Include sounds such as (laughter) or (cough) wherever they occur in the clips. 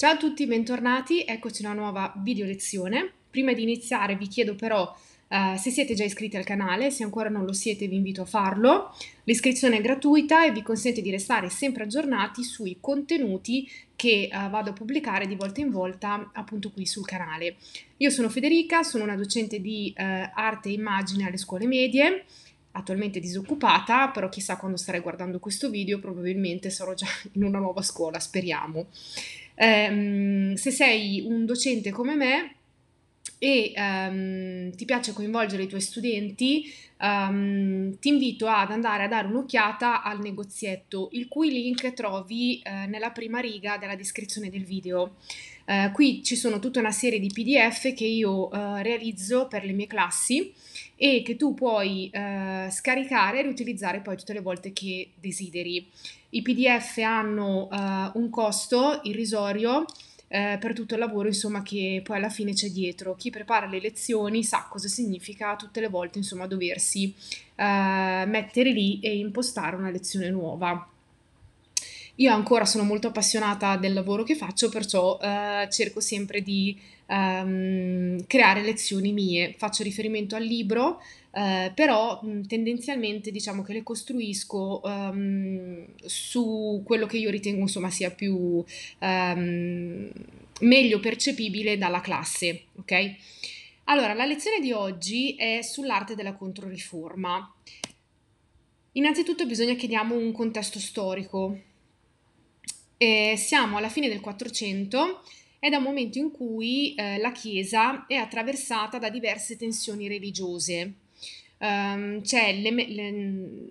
Ciao a tutti, bentornati, eccoci una nuova video lezione. Prima di iniziare vi chiedo però eh, se siete già iscritti al canale, se ancora non lo siete vi invito a farlo. L'iscrizione è gratuita e vi consente di restare sempre aggiornati sui contenuti che eh, vado a pubblicare di volta in volta appunto qui sul canale. Io sono Federica, sono una docente di eh, arte e immagine alle scuole medie attualmente disoccupata, però chissà quando starei guardando questo video probabilmente sarò già in una nuova scuola, speriamo. Eh, se sei un docente come me e ehm, ti piace coinvolgere i tuoi studenti, ehm, ti invito ad andare a dare un'occhiata al negozietto, il cui link trovi eh, nella prima riga della descrizione del video. Eh, qui ci sono tutta una serie di PDF che io eh, realizzo per le mie classi e che tu puoi eh, scaricare e riutilizzare poi tutte le volte che desideri. I PDF hanno eh, un costo irrisorio per tutto il lavoro insomma che poi alla fine c'è dietro chi prepara le lezioni sa cosa significa tutte le volte insomma doversi eh, mettere lì e impostare una lezione nuova io ancora sono molto appassionata del lavoro che faccio, perciò eh, cerco sempre di ehm, creare lezioni mie. Faccio riferimento al libro, eh, però mh, tendenzialmente diciamo che le costruisco ehm, su quello che io ritengo insomma sia più ehm, meglio percepibile dalla classe, ok? Allora, la lezione di oggi è sull'arte della controriforma. Innanzitutto bisogna che diamo un contesto storico e siamo alla fine del 400 ed è un momento in cui eh, la Chiesa è attraversata da diverse tensioni religiose. Um, le, le,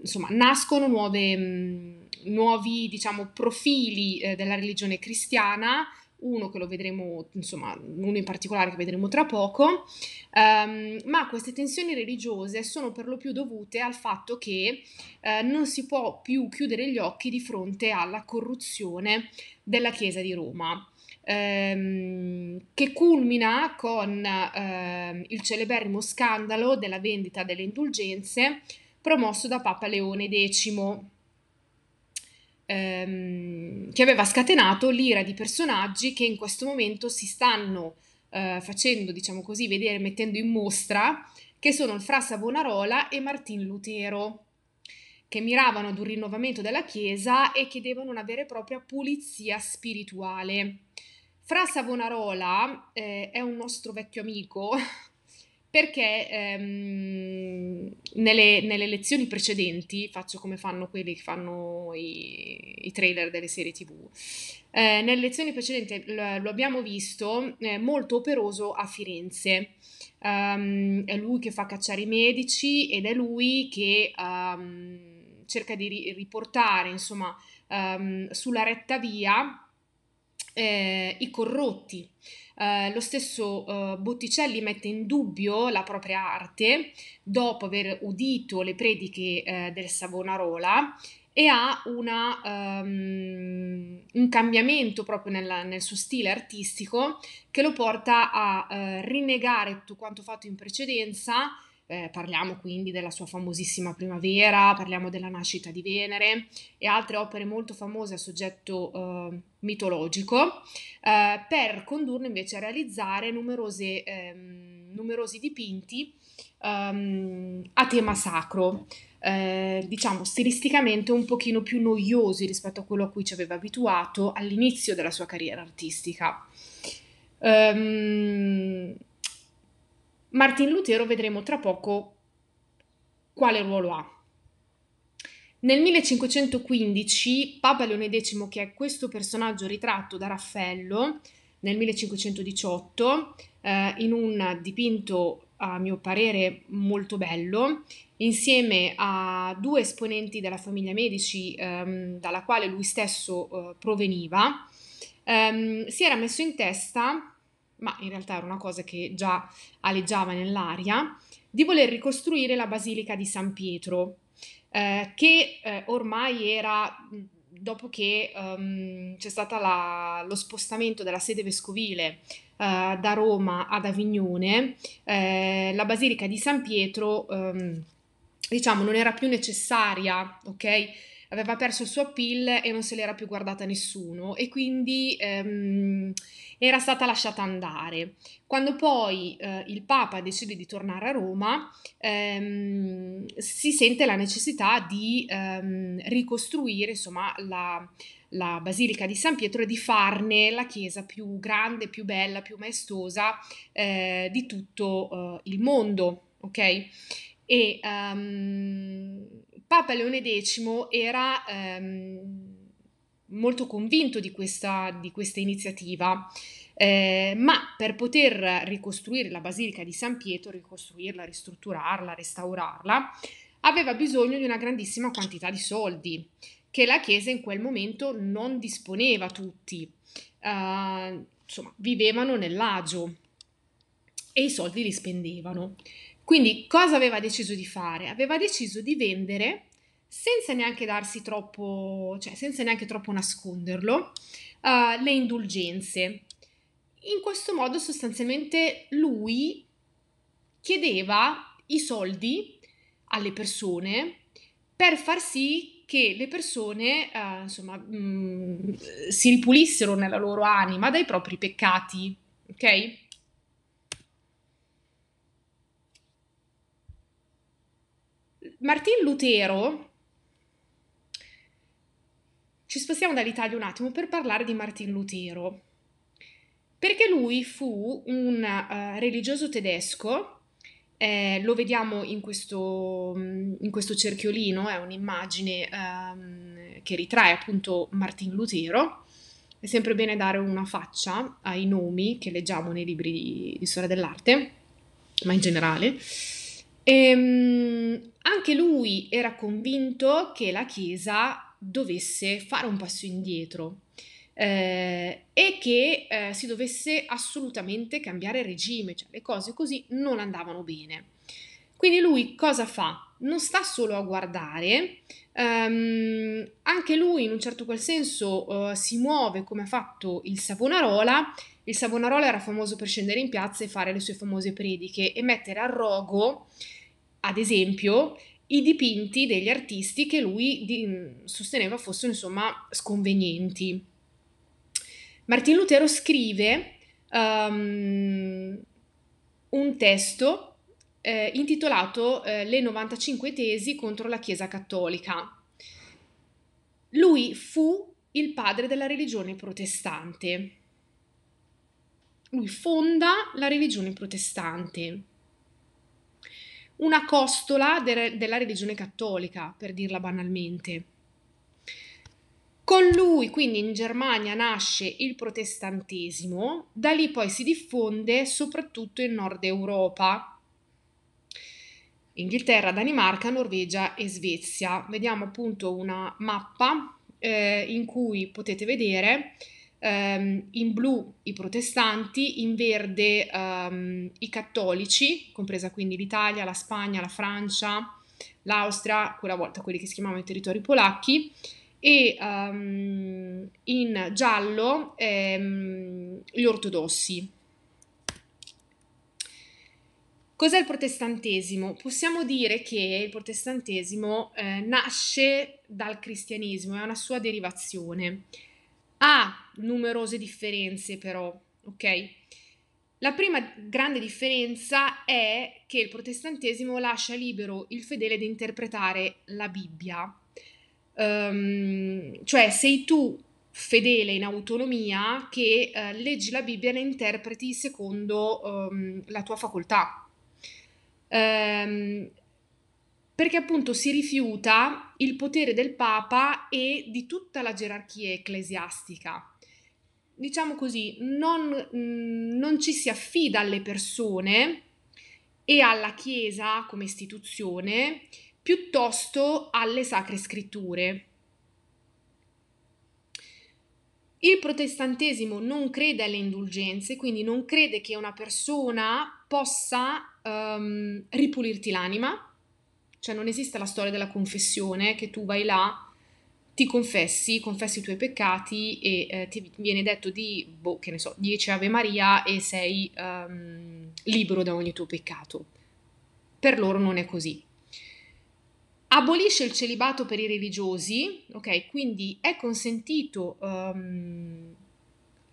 insomma, nascono nuove, mh, mm, nuovi diciamo, profili eh, della religione cristiana uno che lo vedremo, insomma, uno in particolare che vedremo tra poco, um, ma queste tensioni religiose sono per lo più dovute al fatto che uh, non si può più chiudere gli occhi di fronte alla corruzione della Chiesa di Roma ehm, che culmina con eh, il celeberrimo scandalo della vendita delle indulgenze promosso da Papa Leone X ehm, che aveva scatenato l'ira di personaggi che in questo momento si stanno eh, facendo, diciamo così, vedere, mettendo in mostra, che sono il Fra Savonarola e Martin Lutero, che miravano ad un rinnovamento della Chiesa e chiedevano una vera e propria pulizia spirituale. Fra Savonarola eh, è un nostro vecchio amico, (laughs) perché ehm, nelle, nelle, lezioni precedenti faccio come fanno quelli che fanno i, i trailer delle serie tv. Eh, nelle lezioni precedenti lo abbiamo visto eh, molto operoso a Firenze. Um, è lui che fa cacciare i medici ed è lui che um, cerca di ri- riportare insomma, um, sulla retta via eh, i corrotti. Eh, lo stesso eh, Botticelli mette in dubbio la propria arte dopo aver udito le prediche eh, del Savonarola e ha una, um, un cambiamento proprio nella, nel suo stile artistico che lo porta a eh, rinnegare tutto quanto fatto in precedenza eh, parliamo quindi della sua famosissima Primavera, parliamo della nascita di Venere e altre opere molto famose a soggetto eh, mitologico, eh, per condurlo invece a realizzare numerose, ehm, numerosi dipinti ehm, a tema sacro. Eh, diciamo stilisticamente un pochino più noiosi rispetto a quello a cui ci aveva abituato all'inizio della sua carriera artistica. Um, Martin Lutero vedremo tra poco quale ruolo ha. Nel 1515 Papa Leone X, che è questo personaggio ritratto da Raffaello nel 1518 eh, in un dipinto a mio parere molto bello, insieme a due esponenti della famiglia Medici ehm, dalla quale lui stesso eh, proveniva, ehm, si era messo in testa ma in realtà era una cosa che già aleggiava nell'aria, di voler ricostruire la Basilica di San Pietro, eh, che eh, ormai era, mm, dopo che um, c'è stato lo spostamento della sede vescovile eh, da Roma ad Avignone, eh, la Basilica di San Pietro, ehm, diciamo, non era più necessaria, ok? aveva perso il suo appeal e non se l'era più guardata nessuno e quindi ehm, era stata lasciata andare. Quando poi eh, il Papa decide di tornare a Roma, ehm, si sente la necessità di ehm, ricostruire insomma, la, la Basilica di San Pietro e di farne la chiesa più grande, più bella, più maestosa eh, di tutto eh, il mondo. Ok? E um, Papa Leone X era ehm, molto convinto di questa, di questa iniziativa, eh, ma per poter ricostruire la Basilica di San Pietro, ricostruirla, ristrutturarla, restaurarla, aveva bisogno di una grandissima quantità di soldi che la Chiesa in quel momento non disponeva tutti. Uh, insomma, vivevano nell'agio, e i soldi li spendevano. Quindi cosa aveva deciso di fare? Aveva deciso di vendere senza neanche darsi troppo, cioè senza neanche troppo nasconderlo, uh, le indulgenze. In questo modo sostanzialmente lui chiedeva i soldi alle persone per far sì che le persone uh, insomma, mh, mm, si ripulissero nella loro anima dai propri peccati, ok? Martin Lutero, ci spostiamo dall'Italia un attimo per parlare di Martin Lutero, perché lui fu un uh, religioso tedesco, eh, lo vediamo in questo, mm, in questo, cerchiolino, è un'immagine um, che ritrae appunto Martin Lutero, è sempre bene dare una faccia ai nomi che leggiamo nei libri di, di storia dell'arte, ma in generale. Ehm, anche lui era convinto che la Chiesa dovesse fare un passo indietro eh, e che eh, si dovesse assolutamente cambiare regime, cioè le cose così non andavano bene. Quindi lui cosa fa? Non sta solo a guardare, ehm, anche lui in un certo qual senso eh, si muove come ha fatto il Savonarola. Il Savonarola era famoso per scendere in piazza e fare le sue famose prediche e mettere a rogo ad esempio, i dipinti degli artisti che lui di, mm, sosteneva fossero insomma sconvenienti. Martin Lutero scrive um, un testo eh, intitolato eh, Le 95 tesi contro la Chiesa Cattolica. Lui fu il padre della religione protestante. Lui fonda la religione protestante una costola de- della religione cattolica, per dirla banalmente. Con lui, quindi in Germania, nasce il protestantesimo, da lì poi si diffonde soprattutto in Nord Europa, Inghilterra, Danimarca, Norvegia e Svezia. Vediamo appunto una mappa eh, in cui potete vedere Um, in blu i protestanti, in verde um, i cattolici, compresa quindi l'Italia, la Spagna, la Francia, l'Austria, quella volta quelli che si chiamavano i territori polacchi, e um, in giallo gli ortodossi. Cos'è il protestantesimo? Possiamo dire che il protestantesimo eh, nasce dal cristianesimo, è una sua derivazione ha numerose differenze però, ok? La prima grande differenza è che il protestantesimo lascia libero il fedele di interpretare la Bibbia, um, cioè sei tu fedele in autonomia che uh, leggi la Bibbia e la interpreti secondo um, la tua facoltà. Um, perché appunto si rifiuta il potere del Papa e di tutta la gerarchia ecclesiastica. Diciamo così, non, mm, non ci si affida alle persone e alla Chiesa come istituzione, piuttosto alle sacre scritture. Il protestantesimo non crede alle indulgenze, quindi non crede che una persona possa um, ripulirti l'anima, cioè non esiste la storia della confessione che tu vai là, ti confessi, confessi i tuoi peccati e eh, ti viene detto di, boh, che ne so, 10 Ave Maria e sei um, libero da ogni tuo peccato. Per loro non è così. Abolisce il celibato per i religiosi, ok? Quindi è consentito um,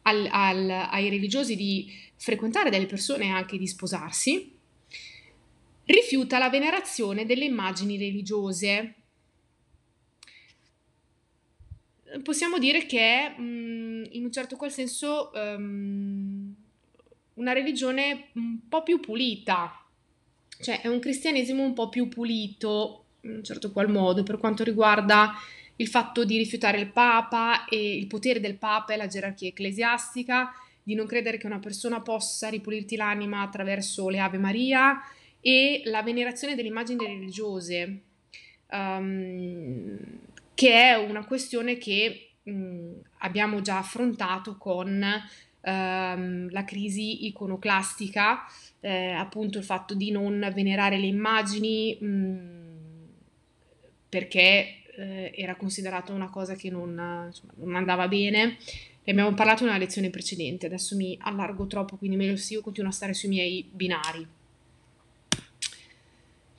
al, al, ai religiosi di frequentare delle persone e anche di sposarsi, rifiuta la venerazione delle immagini religiose. Possiamo dire che è mm, in un certo qual senso ehm, una religione un po' più pulita, cioè è un cristianesimo un po' più pulito in un certo qual modo per quanto riguarda il fatto di rifiutare il Papa e il potere del Papa e la gerarchia ecclesiastica, di non credere che una persona possa ripulirti l'anima attraverso le Ave Maria, e la venerazione delle immagini religiose, um, che è una questione che mh, mm, abbiamo già affrontato con um, la crisi iconoclastica, eh, appunto il fatto di non venerare le immagini mh, mm, perché eh, era considerata una cosa che non, insomma, non andava bene. Ne abbiamo parlato in una lezione precedente, adesso mi allargo troppo, quindi meglio se io continuo a stare sui miei binari.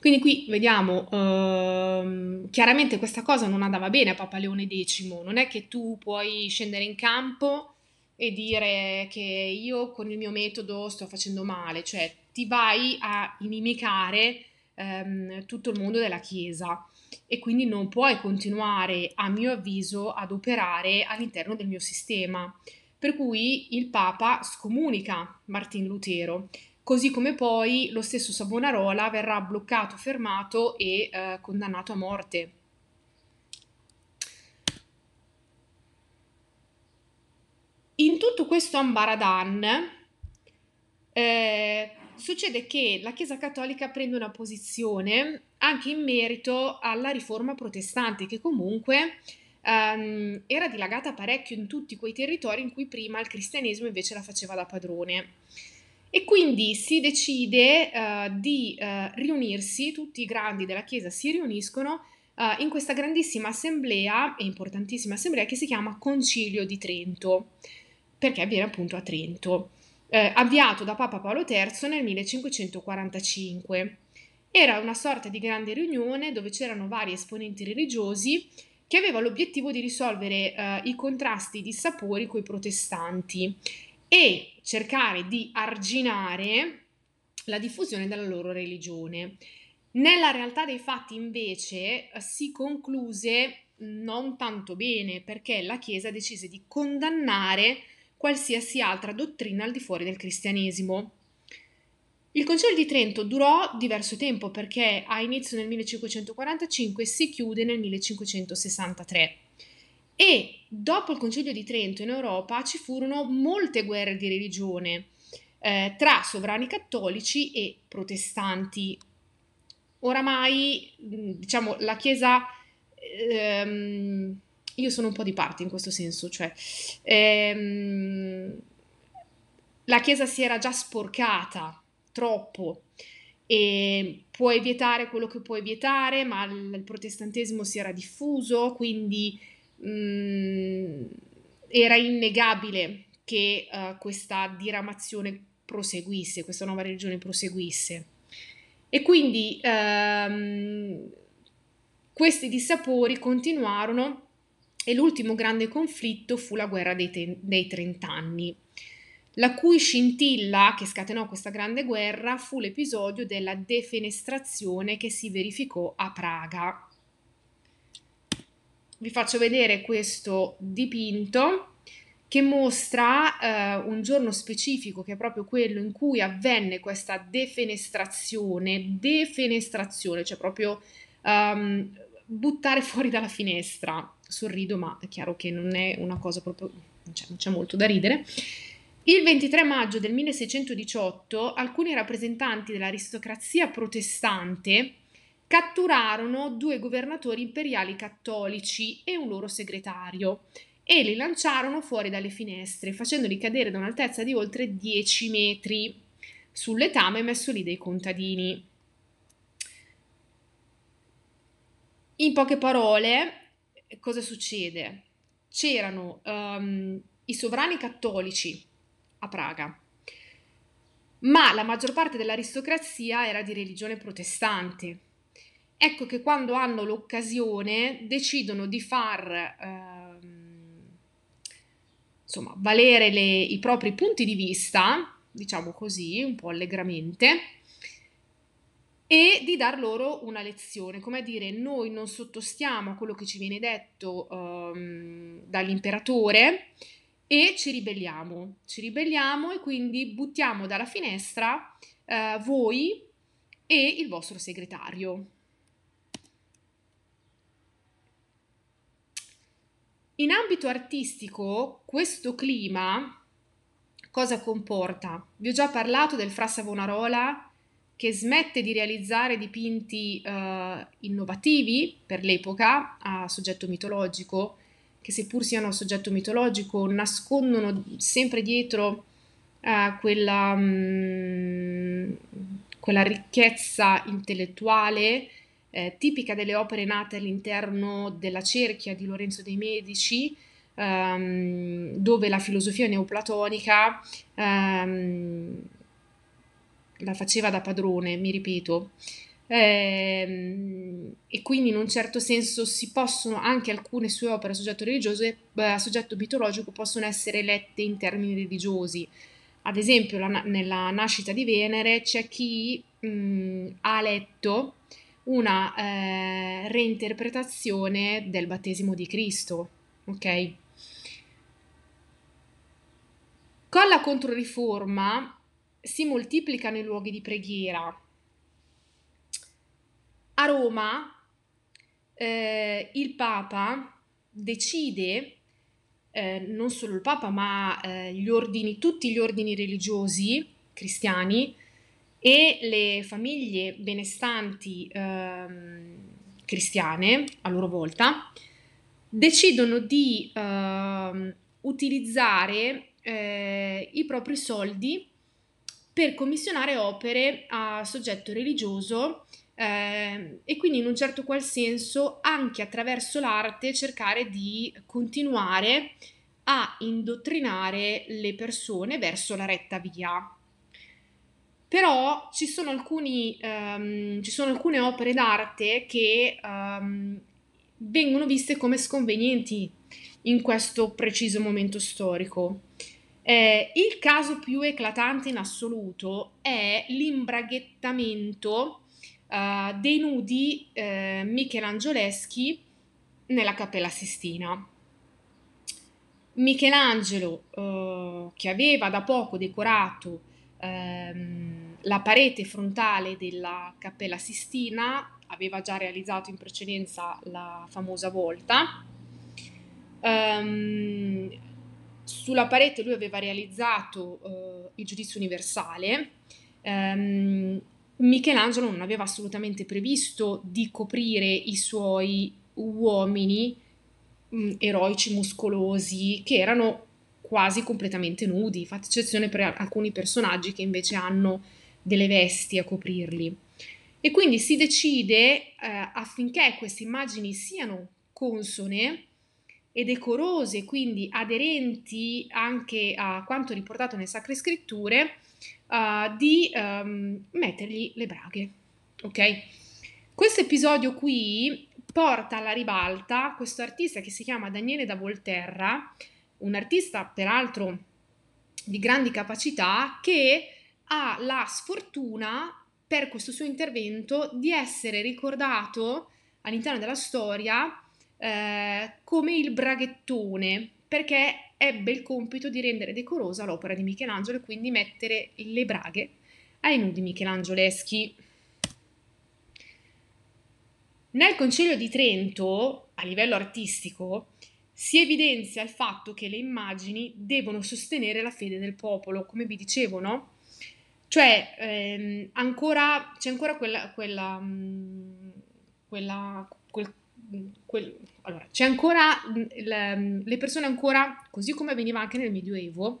Quindi qui vediamo ehm, chiaramente questa cosa non andava bene a Papa Leone X, non è che tu puoi scendere in campo e dire che io con il mio metodo sto facendo male, cioè ti vai a inimicare ehm, tutto il mondo della Chiesa e quindi non puoi continuare, a mio avviso, ad operare all'interno del mio sistema. Per cui il Papa scomunica Martin Lutero così come poi lo stesso Savonarola verrà bloccato, fermato e eh, condannato a morte. In tutto questo ambaradan eh, succede che la Chiesa Cattolica prende una posizione anche in merito alla riforma protestante che comunque ehm, era dilagata parecchio in tutti quei territori in cui prima il cristianesimo invece la faceva da padrone. E quindi si decide uh, di uh, riunirsi, tutti i grandi della Chiesa si riuniscono uh, in questa grandissima assemblea, e importantissima assemblea, che si chiama Concilio di Trento, perché avviene appunto a Trento, avviato da Papa Paolo III nel 1545. Era una sorta di grande riunione dove c'erano vari esponenti religiosi che aveva l'obiettivo di risolvere eh, i contrasti di sapori coi protestanti e cercare di arginare la diffusione della loro religione. Nella realtà dei fatti invece si concluse non tanto bene perché la Chiesa decise di condannare qualsiasi altra dottrina al di fuori del cristianesimo. Il Concilio di Trento durò diverso tempo perché ha inizio nel 1545 e si chiude nel 1563. E dopo il Concilio di Trento in Europa ci furono molte guerre di religione eh, tra sovrani cattolici e protestanti. Oramai, mm, diciamo, la Chiesa... Ehm, io sono un po' di parte in questo senso, cioè... Ehm, la Chiesa si era già sporcata troppo e puoi vietare quello che puoi vietare, ma il protestantesimo si era diffuso, quindi mh, mm, era innegabile che uh, questa diramazione proseguisse, questa nuova religione proseguisse. E quindi ehm, questi dissapori continuarono e l'ultimo grande conflitto fu la guerra dei, ten- dei Trent'anni, la cui scintilla che scatenò questa grande guerra fu l'episodio della defenestrazione che si verificò a Praga vi faccio vedere questo dipinto che mostra eh, un giorno specifico che è proprio quello in cui avvenne questa defenestrazione, defenestrazione, cioè proprio um, buttare fuori dalla finestra. Sorrido, ma è chiaro che non è una cosa proprio, cioè, non c'è molto da ridere. Il 23 maggio del 1618 alcuni rappresentanti dell'aristocrazia protestante catturarono due governatori imperiali cattolici e un loro segretario e li lanciarono fuori dalle finestre, facendoli cadere da un'altezza di oltre 10 metri sul letame messo lì dai contadini. In poche parole, cosa succede? C'erano um, i sovrani cattolici a Praga, ma la maggior parte dell'aristocrazia era di religione protestante, ecco che quando hanno l'occasione decidono di far ehm, insomma, valere le, i propri punti di vista, diciamo così, un po' allegramente, e di dar loro una lezione, come a dire noi non sottostiamo a quello che ci viene detto ehm, dall'imperatore e ci ribelliamo, ci ribelliamo e quindi buttiamo dalla finestra eh, voi e il vostro segretario, In ambito artistico, questo clima cosa comporta? Vi ho già parlato del Fra Savonarola che smette di realizzare dipinti eh, innovativi per l'epoca a soggetto mitologico, che seppur siano a soggetto mitologico nascondono sempre dietro eh, quella, mh, mm, quella ricchezza intellettuale eh, tipica delle opere nate all'interno della cerchia di Lorenzo dei Medici, ehm, dove la filosofia neoplatonica ehm, la faceva da padrone, mi ripeto. Ehm, e quindi in un certo senso si possono anche alcune sue opere a soggetto religioso e a soggetto mitologico possono essere lette in termini religiosi. Ad esempio, la, nella nascita di Venere c'è chi mh, mm, ha letto una eh, reinterpretazione del battesimo di Cristo, ok? Con la Controriforma si moltiplicano i luoghi di preghiera. A Roma eh, il Papa decide, eh, non solo il Papa, ma eh, gli ordini, tutti gli ordini religiosi cristiani, e le famiglie benestanti ehm, cristiane, a loro volta, decidono di ehm, utilizzare eh, i propri soldi per commissionare opere a soggetto religioso eh, e quindi in un certo qual senso anche attraverso l'arte cercare di continuare a indottrinare le persone verso la retta via però ci sono, alcuni, um, ci sono alcune opere d'arte che um, vengono viste come sconvenienti in questo preciso momento storico. Eh, il caso più eclatante in assoluto è l'imbraghettamento uh, dei nudi eh, michelangioleschi nella Cappella Sistina. Michelangelo, eh, che aveva da poco decorato ehm, la parete frontale della Cappella Sistina aveva già realizzato in precedenza la famosa volta. Ehm, sulla parete lui aveva realizzato eh, il giudizio universale. Ehm, Michelangelo non aveva assolutamente previsto di coprire i suoi uomini mm, eroici muscolosi che erano quasi completamente nudi, fatta eccezione per alcuni personaggi che invece hanno delle vesti a coprirli. E quindi si decide eh, affinché queste immagini siano consone e decorose, quindi aderenti anche a quanto riportato nelle sacre scritture, uh, di um, mettergli le braghe. Ok? Questo episodio qui porta alla ribalta questo artista che si chiama Daniele da Volterra, un artista peraltro di grandi capacità che ha la sfortuna per questo suo intervento di essere ricordato all'interno della storia eh, come il braghettone perché ebbe il compito di rendere decorosa l'opera di Michelangelo e quindi mettere le braghe ai nudi michelangioleschi. Nel Concilio di Trento, a livello artistico, si evidenzia il fatto che le immagini devono sostenere la fede del popolo, come vi dicevo, no? Cioè, ehm, ancora, c'è ancora quella, quella, mm, quella quel, quel, allora, c'è ancora, mm, le, mm, le persone ancora, così come avveniva anche nel Medioevo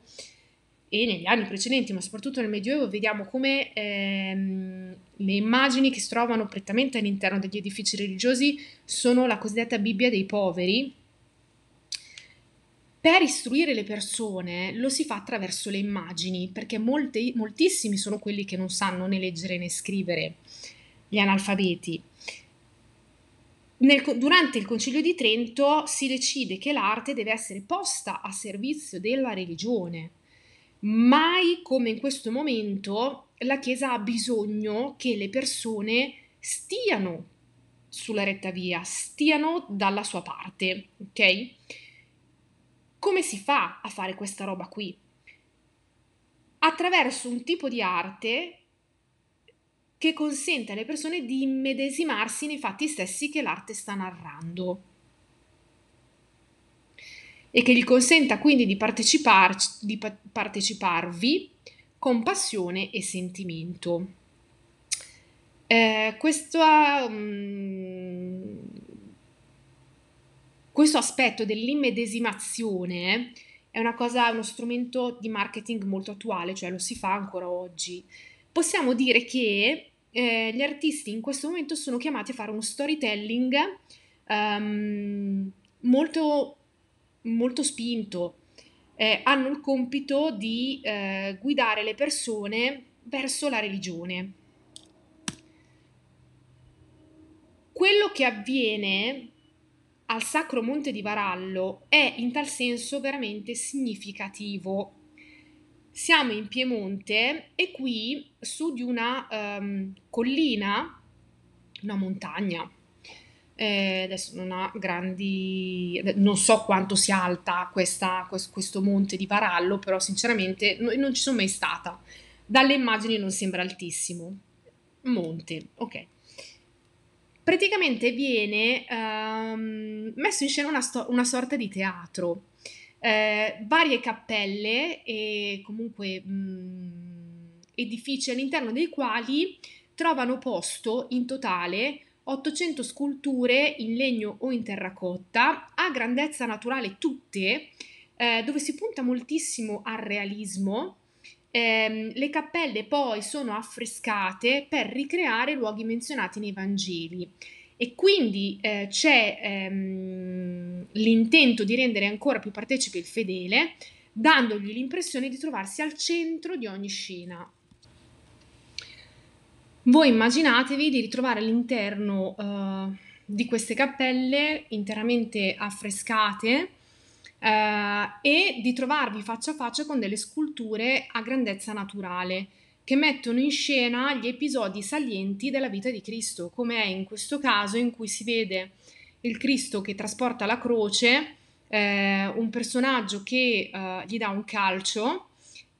e negli anni precedenti, ma soprattutto nel Medioevo, vediamo come ehm, le immagini che si trovano prettamente all'interno degli edifici religiosi sono la cosiddetta Bibbia dei poveri, per istruire le persone lo si fa attraverso le immagini, perché molti, moltissimi sono quelli che non sanno né leggere né scrivere, gli analfabeti. Nel, durante il Concilio di Trento si decide che l'arte deve essere posta a servizio della religione. Mai come in questo momento la Chiesa ha bisogno che le persone stiano sulla retta via, stiano dalla sua parte, ok? Come si fa a fare questa roba qui? Attraverso un tipo di arte che consente alle persone di immedesimarsi nei fatti stessi che l'arte sta narrando e che gli consenta quindi di, partecipar, di pa- parteciparvi con passione e sentimento. Eh, questa, mh, mm, questo aspetto dell'immedesimazione è una cosa, uno strumento di marketing molto attuale, cioè lo si fa ancora oggi. Possiamo dire che eh, gli artisti in questo momento sono chiamati a fare uno storytelling um, molto, molto spinto. Eh, hanno il compito di eh, guidare le persone verso la religione. Quello che avviene al Sacro Monte di Varallo è in tal senso veramente significativo. Siamo in Piemonte e qui su di una um, collina, una montagna, eh, adesso non ha grandi, non so quanto sia alta questa, questo monte di Varallo, però sinceramente non ci sono mai stata. Dalle immagini non sembra altissimo. Monte, ok praticamente viene um, messo in scena una, sto- una sorta di teatro. Eh, varie cappelle e comunque mh, mm, edifici all'interno dei quali trovano posto in totale 800 sculture in legno o in terracotta, a grandezza naturale tutte, eh, dove si punta moltissimo al realismo eh, le cappelle poi sono affrescate per ricreare luoghi menzionati nei Vangeli e quindi eh, c'è ehm, l'intento di rendere ancora più partecipe il fedele, dandogli l'impressione di trovarsi al centro di ogni scena. Voi immaginatevi di ritrovare all'interno eh, di queste cappelle interamente affrescate eh, e di trovarvi faccia a faccia con delle sculture a grandezza naturale che mettono in scena gli episodi salienti della vita di Cristo, come è in questo caso in cui si vede il Cristo che trasporta la croce, eh, un personaggio che eh, gli dà un calcio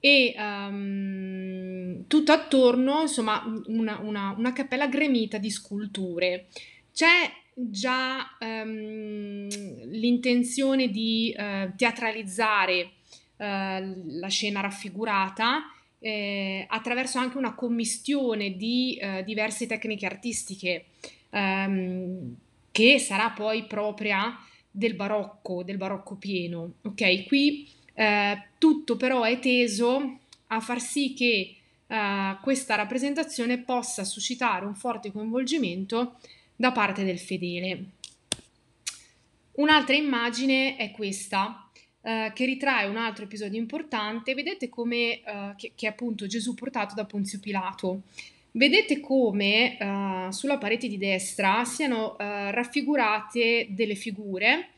e um, tutto attorno, insomma, una, una, una cappella gremita di sculture. C'è già um, l'intenzione di uh, teatralizzare uh, la scena raffigurata eh, attraverso anche una commistione di uh, diverse tecniche artistiche um, che sarà poi propria del barocco, del barocco pieno. Ok, qui tutto però è teso a far sì che questa rappresentazione possa suscitare un forte coinvolgimento da parte del fedele. Un'altra immagine è questa, eh, che ritrae un altro episodio importante, vedete come, eh, che, che, è appunto Gesù portato da Ponzio Pilato. Vedete come eh, sulla parete di destra siano eh, raffigurate delle figure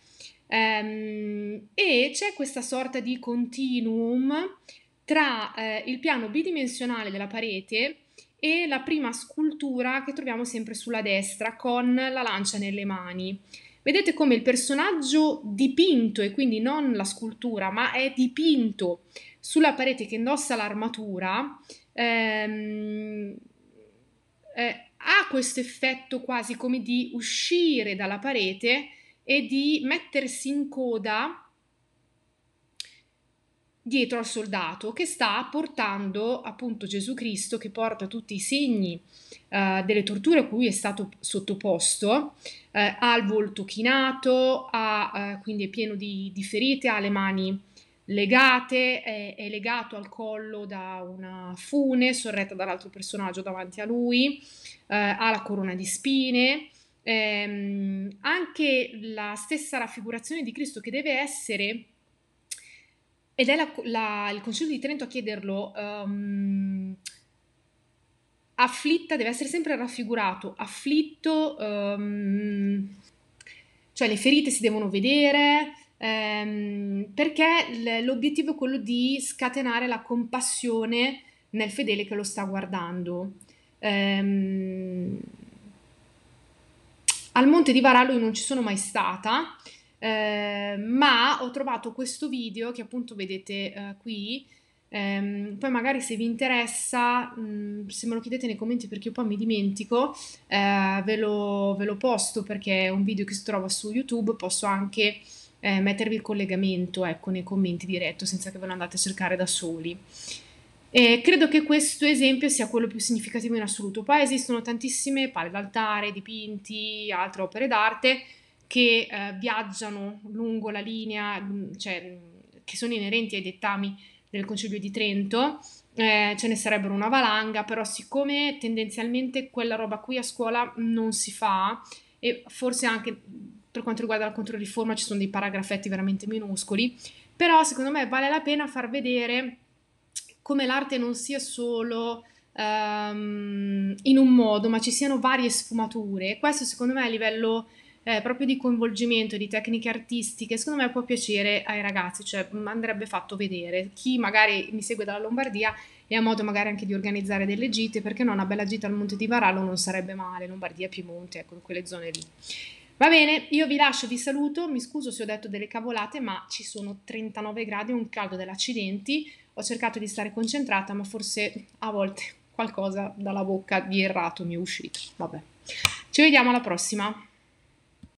ehm, e c'è questa sorta di continuum tra eh, il piano bidimensionale della parete e la prima scultura che troviamo sempre sulla destra con la lancia nelle mani. Vedete come il personaggio dipinto, e quindi non la scultura, ma è dipinto sulla parete che indossa l'armatura, ehm, eh, ha questo effetto quasi come di uscire dalla parete e di mettersi in coda dietro al soldato che sta portando appunto Gesù Cristo che porta tutti i segni eh, delle torture a cui è stato sottoposto, eh, ha il volto chinato, ha, eh, quindi è pieno di, di, ferite, ha le mani legate, è, è, legato al collo da una fune sorretta dall'altro personaggio davanti a lui, eh, ha la corona di spine. Ehm, anche la stessa raffigurazione di Cristo che deve essere ed è la, la, il Consiglio di Trento a chiederlo, um, afflitta, deve essere sempre raffigurato, afflitto, um, cioè le ferite si devono vedere, um, perché l'obiettivo è quello di scatenare la compassione nel fedele che lo sta guardando. al Monte di Varallo non ci sono mai stata, Ehm, ma ho trovato questo video che appunto vedete eh, qui, ehm, poi magari se vi interessa, mh, se me lo chiedete nei commenti perché io poi mi dimentico, eh, ve, lo, ve, lo, posto perché è un video che si trova su YouTube, posso anche eh, mettervi il collegamento ecco, nei commenti diretto senza che ve lo andate a cercare da soli. E credo che questo esempio sia quello più significativo in assoluto. Poi esistono tantissime palle d'altare, dipinti, altre opere d'arte, che eh, viaggiano lungo la linea, mm, cioè mm, che sono inerenti ai dettami del Concilio di Trento, eh, ce ne sarebbero una valanga, però siccome tendenzialmente quella roba qui a scuola non si fa e forse anche per quanto riguarda la Controriforma ci sono dei paragrafetti veramente minuscoli, però secondo me vale la pena far vedere come l'arte non sia solo um, in un modo, ma ci siano varie sfumature. Questo secondo me a livello eh, proprio di coinvolgimento, di tecniche artistiche, secondo me può piacere ai ragazzi, cioè andrebbe fatto vedere. Chi magari mi segue dalla Lombardia e ha modo magari anche di organizzare delle gite, perché no, una bella gita al Monte di Varallo non sarebbe male, Lombardia, Piemonte, ecco, in quelle zone lì. Va bene, io vi lascio, vi saluto, mi scuso se ho detto delle cavolate, ma ci sono 39 gradi, un caldo dell'accidenti, ho cercato di stare concentrata, ma forse a volte qualcosa dalla bocca di errato mi è uscito. Vabbè. Ci vediamo alla prossima.